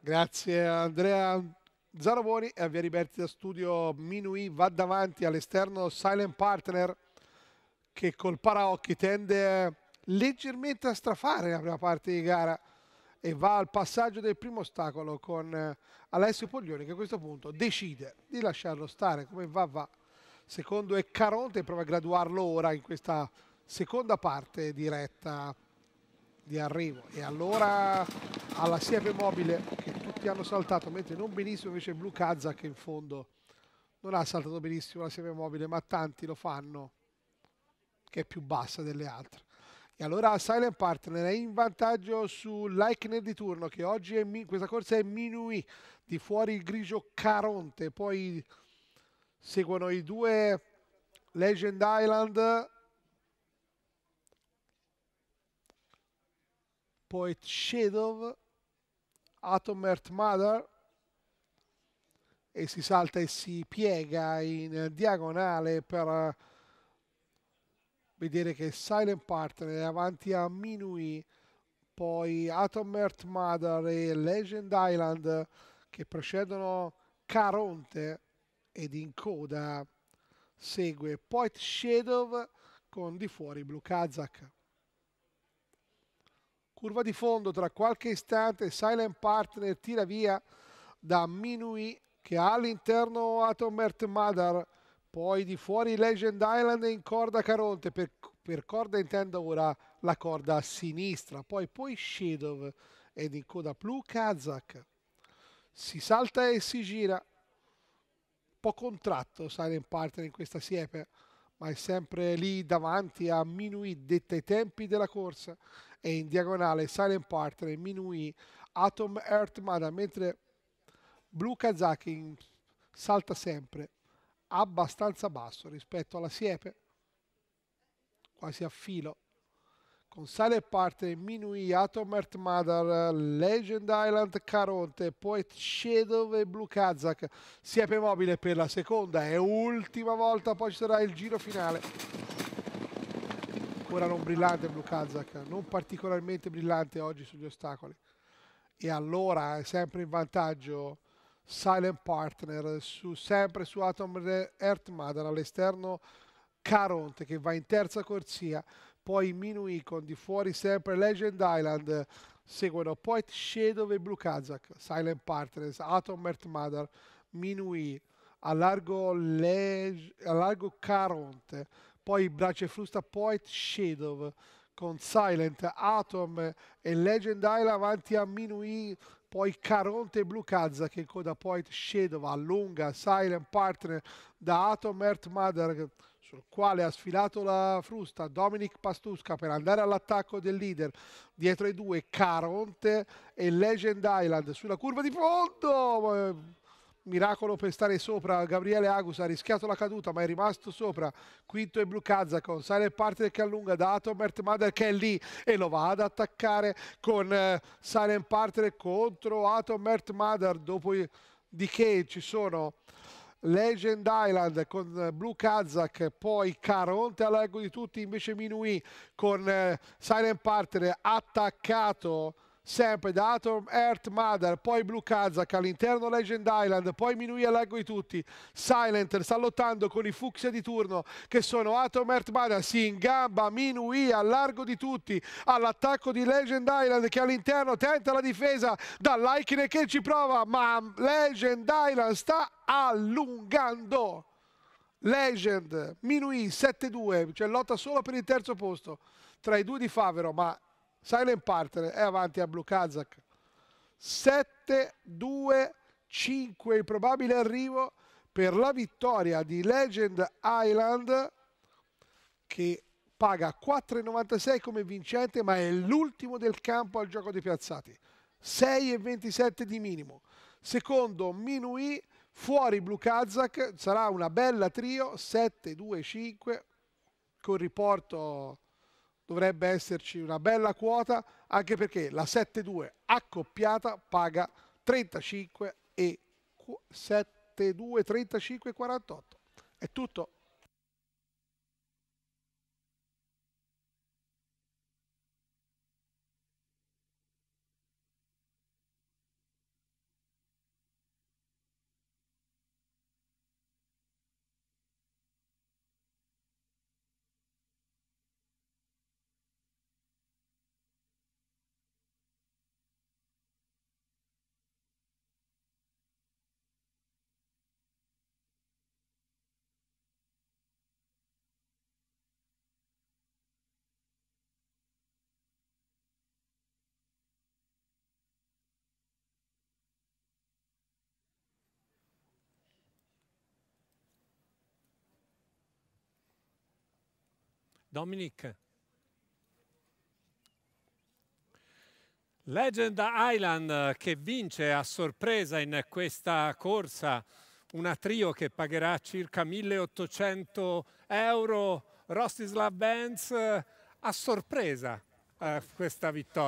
Grazie Andrea Zarovoni e a Via Riberti da studio Minui va davanti all'esterno Silent Partner che col paraocchi tende leggermente a strafare la prima parte di gara e va al passaggio del primo ostacolo con eh, Alessio Poglioni che a questo punto decide di lasciarlo stare come va va secondo è Caronte prova a graduarlo ora in questa seconda parte diretta di arrivo e allora alla Siepe Mobile che tutti hanno saltato, mentre non benissimo invece Blue Kazza che in fondo non ha saltato benissimo la Siepe Mobile, ma tanti lo fanno, che è più bassa delle altre. E allora Silent Partner è in vantaggio su Leichner di turno, che oggi è, questa corsa è Minui, di fuori il grigio Caronte, poi seguono i due Legend Island, poi Shadow Atom Earth Mother e si salta e si piega in diagonale per eh, vedere che Silent Partner è avanti a Minui poi Atom Earth Mother e Legend Island che precedono Caronte ed in coda segue Poet Shadow con di fuori Blue Kazakh Curva di fondo tra qualche istante, Silent Partner tira via da Minui che ha all'interno Atomert Madar, poi di fuori Legend Island in corda Caronte, per, per corda intendo ora la corda a sinistra, poi poi Shedov ed in coda blu Kazak. Si salta e si gira, un po' contratto Silent Partner in questa siepe ma è sempre lì davanti a Minui detta i tempi della corsa e in diagonale Silent Partner Minui Atom Earth Mada mentre Blue Kazaki salta sempre abbastanza basso rispetto alla siepe quasi a filo con sale parte Minui, Atomert Mother, Legend Island Caronte, Poet Shadow e Blue Kazakh. Siepe mobile per la seconda e ultima volta, poi ci sarà il giro finale. Ancora non brillante Blue Kazakh, non particolarmente brillante oggi sugli ostacoli. E allora è sempre in vantaggio Silent Partner, su, sempre su Atom Earth Mother all'esterno Caronte che va in terza corsia poi Minui con di fuori sempre Legend Island, seguono Poet Shadow e Blue Kazakh, Silent Partners, Atom Earth Mother, Minui, Allargo, Le... Caronte, poi Brace Frusta Poet Shadow con Silent, Atom e Legend Island avanti a Minui, poi Caronte e Blue Kazakh in coda Poet Shadow, allunga Silent Partner da Atom Earth Mother sul quale ha sfilato la frusta Dominic Pastusca per andare all'attacco del leader dietro i due Caronte e Legend Island sulla curva di fondo eh, miracolo per stare sopra Gabriele Agus ha rischiato la caduta ma è rimasto sopra quinto e Blu Kazakhstan Silent Partner che allunga da Atomert Mother che è lì e lo va ad attaccare con eh, Silent Partner contro Atomert Mader dopo di che ci sono Legend Island con eh, Blue Kazak, poi Caronte all'arco di tutti, invece Minui con eh, Silent Partner attaccato sempre da Atom Earth Mother, poi Blue Kazak all'interno Legend Island, poi Minui all'ago di tutti, Silent sta lottando con i Fuxia di turno che sono Atom Earth Mother, si ingamba Minui al largo di tutti all'attacco di Legend Island che all'interno tenta la difesa da Laikine che ci prova ma Legend Island sta allungando Legend Minui 7-2, cioè lotta solo per il terzo posto tra i due di Favero ma Silent Partner è avanti a Blue Kazakh. 7-2-5 il probabile arrivo per la vittoria di Legend Island che paga 4,96 come vincente ma è l'ultimo del campo al gioco dei piazzati. 6,27 di minimo. Secondo Minui fuori Blue Kazakh sarà una bella trio 7-2-5 con riporto dovrebbe esserci una bella quota, anche perché la 7-2 accoppiata paga 35 e 7-2, 35 e 48. È tutto. Dominic. Legend Island eh, che vince a sorpresa in questa corsa, una trio che pagherà circa 1800 euro. Rostislav Benz eh, a sorpresa eh, questa vittoria.